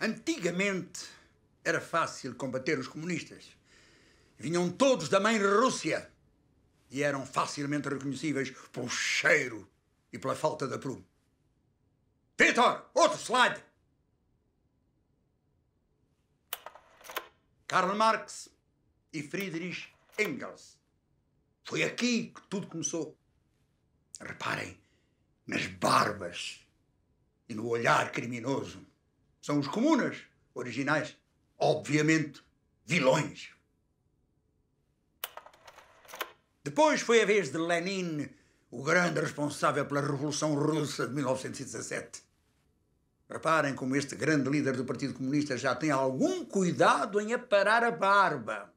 Antigamente era fácil combater os comunistas. Vinham todos da mãe Rússia e eram facilmente reconhecíveis pelo cheiro e pela falta de aprumo. Vitor, outro slide! Karl Marx e Friedrich Engels. Foi aqui que tudo começou. Reparem nas barbas e no olhar criminoso são os comunas originais. Obviamente, vilões. Depois foi a vez de Lenin, o grande responsável pela Revolução Russa de 1917. Reparem como este grande líder do Partido Comunista já tem algum cuidado em aparar a barba.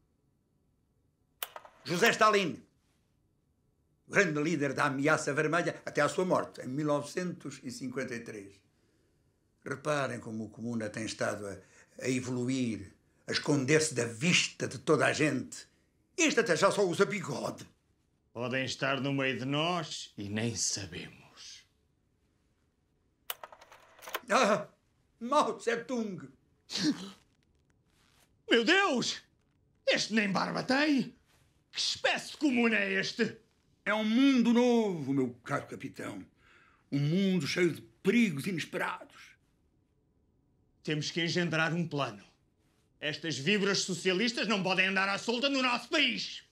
José Stalin, grande líder da ameaça vermelha até à sua morte, em 1953. Reparem como o Comuna tem estado a, a evoluir, a esconder-se da vista de toda a gente. Este até já só usa bigode. Podem estar no meio de nós e nem sabemos. Ah! Mao Tse-Tung! Meu Deus! Este nem barba tem! Que espécie de comuna é este? É um mundo novo, meu caro capitão. Um mundo cheio de perigos inesperados. Temos que engendrar um plano. Estas víboras socialistas não podem andar à solta no nosso país.